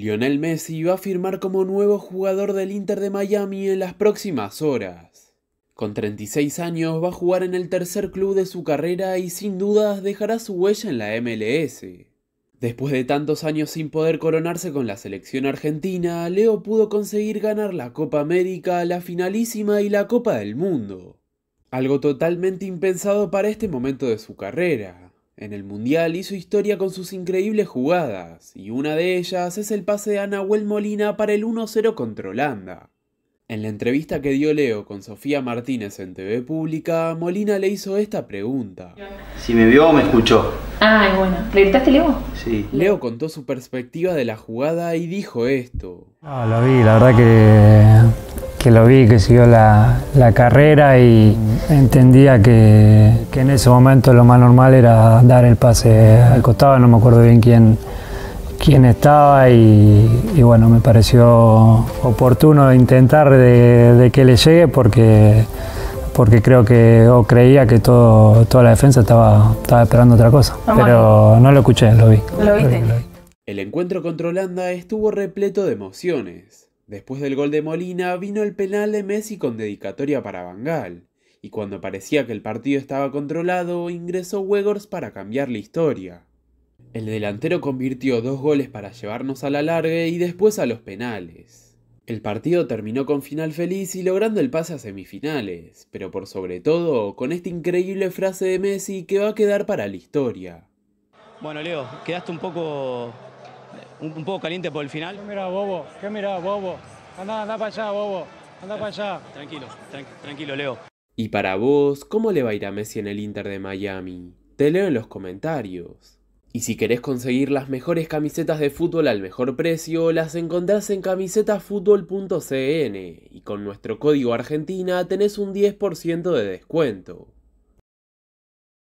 Lionel Messi va a firmar como nuevo jugador del Inter de Miami en las próximas horas. Con 36 años va a jugar en el tercer club de su carrera y sin dudas dejará su huella en la MLS. Después de tantos años sin poder coronarse con la selección argentina, Leo pudo conseguir ganar la Copa América, la finalísima y la Copa del Mundo. Algo totalmente impensado para este momento de su carrera. En el Mundial hizo historia con sus increíbles jugadas, y una de ellas es el pase de Anahuel Molina para el 1-0 contra Holanda. En la entrevista que dio Leo con Sofía Martínez en TV Pública, Molina le hizo esta pregunta. Si me vio o me escuchó. Ah, bueno. ¿Le Leo? Sí. Leo contó su perspectiva de la jugada y dijo esto. Ah, la vi, la verdad que que lo vi, que siguió la, la carrera y entendía que, en ese momento lo más normal era dar el pase al costado, no me acuerdo bien quién, quién estaba y, bueno, me pareció oportuno intentar de, que le llegue porque, porque creo que o creía que todo, toda la defensa estaba, esperando otra cosa, pero no lo escuché, lo vi. El encuentro contra Holanda estuvo repleto de emociones. Después del gol de Molina vino el penal de Messi con dedicatoria para Bangal, y cuando parecía que el partido estaba controlado, ingresó Wegors para cambiar la historia. El delantero convirtió dos goles para llevarnos a la larga y después a los penales. El partido terminó con final feliz y logrando el pase a semifinales, pero por sobre todo con esta increíble frase de Messi que va a quedar para la historia. Bueno, Leo, quedaste un poco un, poco caliente por el final. ¿Qué mira, Bobo? ¿Qué mira, Bobo? Anda, anda para allá, Bobo. Anda para allá. Tranquilo, tranquilo, Leo. Y para vos, ¿cómo le va a ir a Messi en el Inter de Miami? Te leo en los comentarios. Y si querés conseguir las mejores camisetas de fútbol al mejor precio, las encontrás en camisetafutbol.cn y con nuestro código Argentina tenés un 10% de descuento.